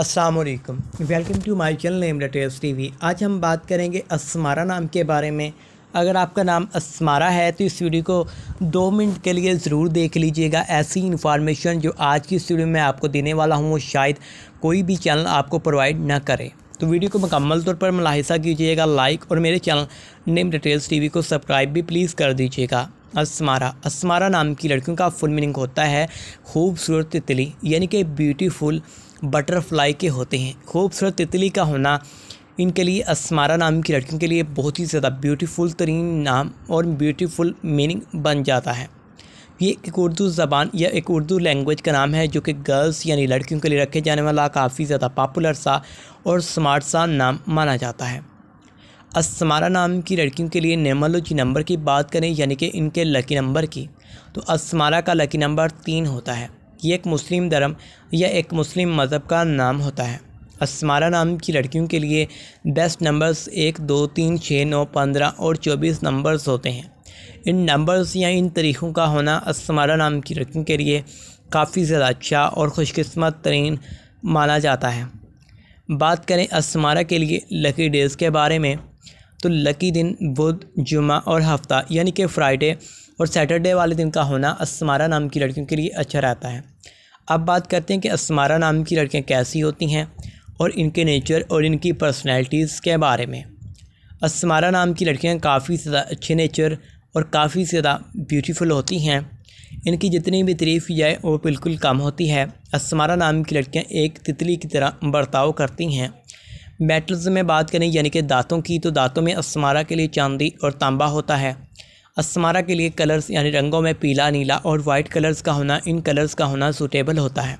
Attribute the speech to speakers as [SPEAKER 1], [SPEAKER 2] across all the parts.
[SPEAKER 1] अस्सलाम वालेकुम welcome to my channel name T TV आज हम बात करेंगे अस्मारा नाम के बारे में अगर आपका नाम अस्मारा है तो इस वीडियो को दो मिनट के लिए ज़रूर देख लीजिएगा ऐसी इन्फॉर्मेशन जो आज की इस वीडियो में आपको देने वाला हूँ वो शायद कोई भी चैनल आपको प्रोवाइड ना करे तो वीडियो को मुकम्मल तौर पर मुलाहिसा कीजिएगा लाइक और मेरे चैनल नेम डिटेल्स टीवी को सब्सक्राइब भी प्लीज़ कर दीजिएगा अस्मारा अस्मारा नाम की लड़कियों का फुल मीनिंग होता है खूबसूरत तितली यानी कि ब्यूटीफुल बटरफ्लाई के होते हैं खूबसूरत तितली का होना इनके लिए असमारा नाम की लड़कियों के लिए बहुत ही ज़्यादा ब्यूटीफुल तरीन नाम और ब्यूटीफुल मीनिंग बन जाता है ये एक उर्दू ज़बान या एक उर्दू लैंग्वेज का नाम है जो कि गर्ल्स यानी लड़कियों के लिए रखे जाने वाला काफ़ी ज़्यादा पॉपुलर सा और स्मार्ट सा नाम माना जाता है असमारा नाम की लड़कियों के लिए नेमोलॉजी नंबर की बात करें यानी कि इनके लकी नंबर की तो असमारा का लकी नंबर तीन होता है ये एक मुस्लिम धर्म या एक मुस्लिम मज़हब का नाम होता है असमारा नाम की लड़कियों के लिए बेस्ट नंबर्स एक दो तीन छः नौ पंद्रह और चौबीस नंबर्स होते हैं इन नंबर्स या इन तरीक़ों का होना असमारा नाम की लड़कियों के लिए काफ़ी ज़्यादा अच्छा और खुशकस्मत तरीन माना जाता है बात करें असमारा के लिए लकी डेज़ के बारे में तो लकी दिन बुध जुमा और हफ्ता यानी कि फ्राइडे और सैटरडे वाले दिन का होना असमारा नाम की लड़कियों के लिए अच्छा रहता है अब बात करते हैं कि असमारा नाम की लड़कियाँ कैसी होती हैं और इनके नेचर और इनकी पर्सनैलिटीज़ के बारे में असमारा नाम की लड़कियाँ काफ़ी ज़्यादा अच्छे नेचर और काफ़ी ज़्यादा ब्यूटीफुल होती हैं इनकी जितनी भी तरीफ़ जाए वो बिल्कुल कम होती है असमारा नाम की लड़कियाँ एक तितली की तरह बर्ताव करती हैं मेटल्स में बात करें यानी कि दांतों की तो दांतों में अस्मारा के लिए चांदी और तांबा होता है अस्मारा के लिए कलर्स यानी रंगों में पीला नीला और वाइट कलर्स का होना इन कलर्स का होना सूटेबल होता है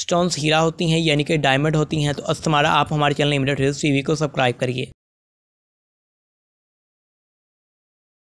[SPEAKER 1] स्टोन्स हीरा होती हैं यानी कि डायमंड होती हैं तो अस्मारा आप हमारे चैनल इमिटेड टी वी को सब्सक्राइब करिए